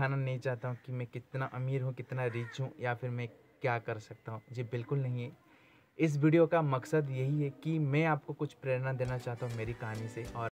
दिखाना नहीं चाहता हूँ कि मैं कितना अमीर हूँ कितना रिच हूँ या फिर मैं क्या कर सकता हूँ ये बिल्कुल नहीं है इस वीडियो का मकसद यही है कि मैं आपको कुछ प्रेरणा देना चाहता हूँ मेरी कहानी से और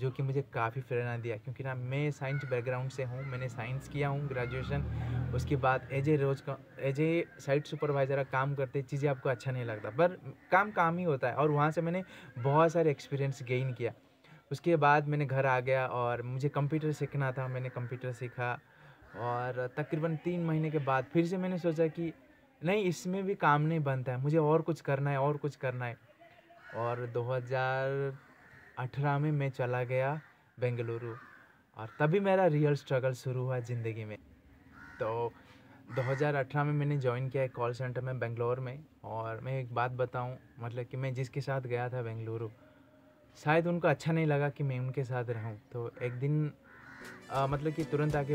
जो कि मुझे काफ़ी प्रेरणा दिया क्योंकि ना मैं साइंस बैकग्राउंड से हूँ मैंने साइंस किया हूँ ग्रेजुएशन उसके बाद एज ए रोज का एज ए साइट सुपरवाइज़र काम करते चीज़ें आपको अच्छा नहीं लगता पर काम काम ही होता है और वहाँ से मैंने बहुत सारे एक्सपीरियंस गेन किया उसके बाद मैंने घर आ गया और मुझे कंप्यूटर सीखना था मैंने कंप्यूटर सीखा और तकरीबन तीन महीने के बाद फिर से मैंने सोचा कि नहीं इसमें भी काम नहीं बनता है मुझे और कुछ करना है और कुछ करना है और अठारह में मैं चला गया बेंगलुरु और तभी मेरा रियल स्ट्रगल शुरू हुआ ज़िंदगी में तो 2018 में मैंने ज्वाइन किया कॉल सेंटर में बेंगलोर में और मैं एक बात बताऊं मतलब कि मैं जिसके साथ गया था बेंगलुरु शायद उनको अच्छा नहीं लगा कि मैं उनके साथ रहूं तो एक दिन आ, मतलब कि तुरंत आके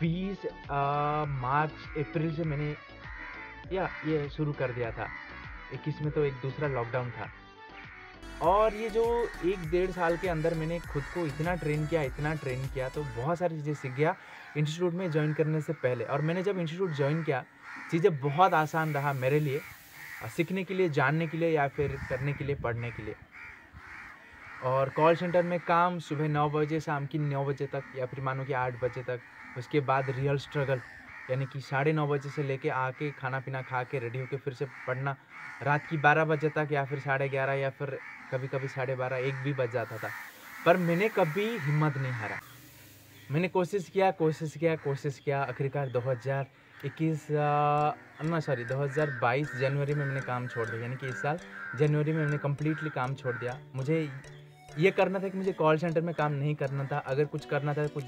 बीस मार्च अप्रैल से मैंने या ये शुरू कर दिया था इक्कीस में तो एक दूसरा लॉकडाउन था और ये जो एक डेढ़ साल के अंदर मैंने खुद को इतना ट्रेन किया इतना ट्रेन किया तो बहुत सारी चीज़ें सीख गया इंस्टीट्यूट में ज्वाइन करने से पहले और मैंने जब इंस्टीट्यूट ज्वाइन किया चीज़ें बहुत आसान रहा मेरे लिए सीखने के लिए जानने के लिए या फिर करने के लिए पढ़ने के लिए और कॉल सेंटर में काम सुबह नौ बजे शाम की नौ बजे तक या फिर मानो कि आठ बजे तक उसके बाद रियल स्ट्रगल यानी कि साढ़े नौ बजे से लेके आके खाना पीना खा के रेडी होके फिर से पढ़ना रात की बारह बजे तक या फिर साढ़े ग्यारह या फिर कभी कभी साढ़े बारह एक भी बज जाता था पर मैंने कभी हिम्मत नहीं हारा मैंने कोशिश किया कोशिश किया कोशिश किया आखिरकार 2021 ना सॉरी 2022 जनवरी में मैंने काम छोड़ दिया यानी कि इस साल जनवरी में मैंने कम्प्लीटली काम छोड़ दिया मुझे ये करना था कि मुझे कॉल सेंटर में काम नहीं करना था अगर कुछ करना था तो कुछ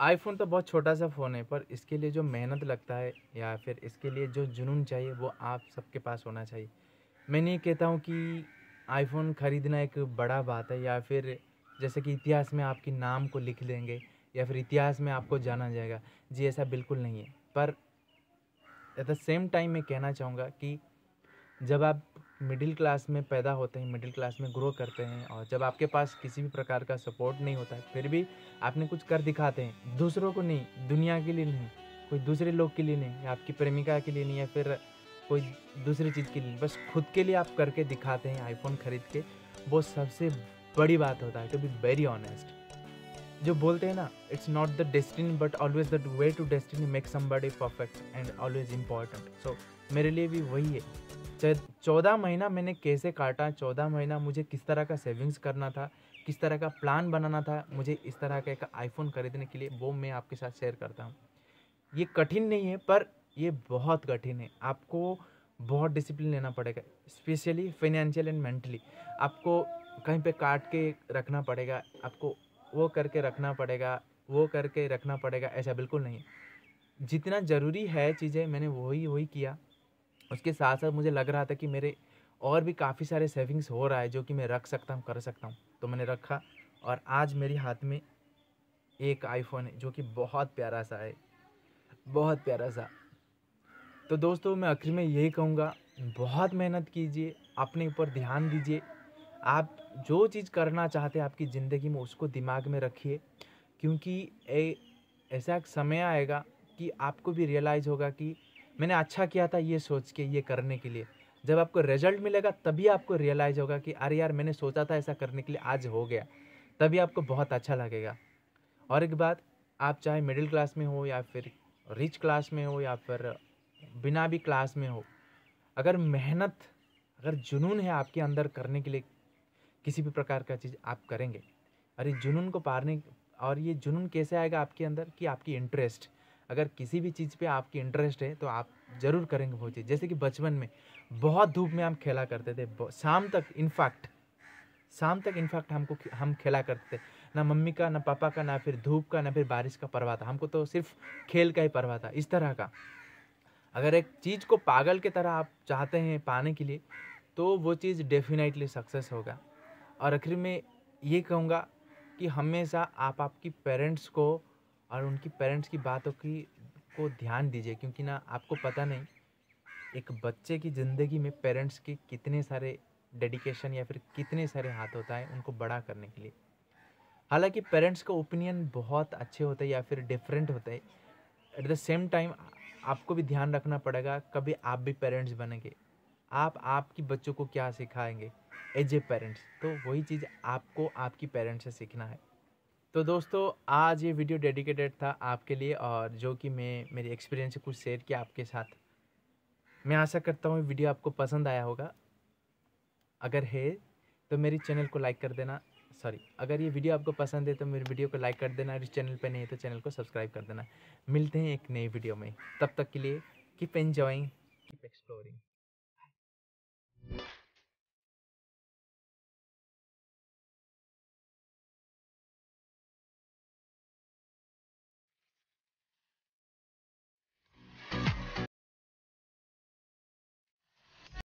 आईफोन तो बहुत छोटा सा फ़ोन है पर इसके लिए जो मेहनत लगता है या फिर इसके लिए जो जुनून चाहिए वो आप सबके पास होना चाहिए मैं नहीं कहता हूँ कि आईफोन ख़रीदना एक बड़ा बात है या फिर जैसे कि इतिहास में आपके नाम को लिख देंगे या फिर इतिहास में आपको जाना जाएगा जी ऐसा बिल्कुल नहीं है पर एट द सेम टाइम मैं कहना चाहूँगा कि जब आप मिडिल क्लास में पैदा होते हैं मिडिल क्लास में ग्रो करते हैं और जब आपके पास किसी भी प्रकार का सपोर्ट नहीं होता है फिर भी आपने कुछ कर दिखाते हैं दूसरों को नहीं दुनिया के लिए नहीं कोई दूसरे लोग के लिए नहीं आपकी प्रेमिका के लिए नहीं या फिर कोई दूसरी चीज़ के लिए बस खुद के लिए आप करके दिखाते हैं आईफोन ख़रीद के वो सबसे बड़ी बात होता है टू बी वेरी ऑनेस्ट जो बोलते हैं ना it's not the destiny but always the way to destiny make somebody perfect and always important so मेरे लिए भी वही है चाहे चौदह महीना मैंने कैसे काटा चौदह महीना मुझे किस तरह का सेविंग्स करना था किस तरह का प्लान बनाना था मुझे इस तरह का एक आईफोन खरीदने के लिए वो मैं आपके साथ शेयर करता हूँ ये कठिन नहीं है पर ये बहुत कठिन है आपको बहुत डिसिप्लिन लेना पड़ेगा स्पेशली फाइनेंशियल एंड मेंटली आपको कहीं पे काट के रखना पड़ेगा आपको वो करके रखना पड़ेगा वो करके रखना पड़ेगा ऐसा बिल्कुल नहीं जितना ज़रूरी है चीज़ें मैंने वही वही किया उसके साथ साथ मुझे लग रहा था कि मेरे और भी काफ़ी सारे सेविंग्स हो रहा है जो कि मैं रख सकता हूँ कर सकता हूँ तो मैंने रखा और आज मेरे हाथ में एक आईफोन है जो कि बहुत प्यारा सा है बहुत प्यारा सा तो दोस्तों मैं आखिर में यही कहूँगा बहुत मेहनत कीजिए अपने ऊपर ध्यान दीजिए आप जो चीज़ करना चाहते हैं आपकी ज़िंदगी में उसको दिमाग में रखिए क्योंकि ऐसा ऐसा समय आएगा कि आपको भी रियलाइज़ होगा कि मैंने अच्छा किया था ये सोच के ये करने के लिए जब आपको रिजल्ट मिलेगा तभी आपको रियलाइज़ होगा कि अरे यार मैंने सोचा था ऐसा करने के लिए आज हो गया तभी आपको बहुत अच्छा लगेगा और एक बात आप चाहे मिडिल क्लास में हो या फिर रिच क्लास में हो या फिर बिना भी क्लास में हो अगर मेहनत अगर जुनून है आपके अंदर करने के लिए किसी भी प्रकार का चीज़ आप करेंगे अरे जुनून को पारने और ये जुनून कैसे आएगा आपके अंदर कि आपकी इंटरेस्ट अगर किसी भी चीज़ पे आपकी इंटरेस्ट है तो आप ज़रूर करेंगे वो चीज़ जैसे कि बचपन में बहुत धूप में हम खेला करते थे शाम तक इनफैक्ट शाम तक इनफैक्ट हमको हम खेला करते थे ना मम्मी का ना पापा का ना फिर धूप का ना फिर बारिश का परवा था हमको तो सिर्फ खेल का ही परवा था इस तरह का अगर एक चीज़ को पागल की तरह आप चाहते हैं पाने के लिए तो वो चीज़ डेफिनेटली सक्सेस होगा और आखिर में ये कहूँगा कि हमेशा आप आपकी पेरेंट्स को और उनकी पेरेंट्स की बातों की को ध्यान दीजिए क्योंकि ना आपको पता नहीं एक बच्चे की ज़िंदगी में पेरेंट्स के कितने सारे डेडिकेशन या फिर कितने सारे हाथ होता है उनको बड़ा करने के लिए हालांकि पेरेंट्स का ओपिनियन बहुत अच्छे होते हैं या फिर डिफरेंट होते हैं एट द सेम टाइम आपको भी ध्यान रखना पड़ेगा कभी आप भी पेरेंट्स बनेंगे आप आपकी बच्चों को क्या सिखाएंगे एज ए पेरेंट्स तो वही चीज़ आपको आपकी पेरेंट्स से सीखना है तो दोस्तों आज ये वीडियो डेडिकेटेड था आपके लिए और जो कि मैं मेरे एक्सपीरियंस से कुछ शेयर किया आपके साथ मैं आशा करता हूँ वीडियो आपको पसंद आया होगा अगर है तो मेरी चैनल को लाइक कर देना सॉरी अगर ये वीडियो आपको पसंद है तो मेरे वीडियो को लाइक कर देना और इस चैनल पर नहीं है तो चैनल को सब्सक्राइब कर देना मिलते हैं एक नई वीडियो में तब तक के लिए कीप एंजॉइंग कीप एक्सप्लोरिंग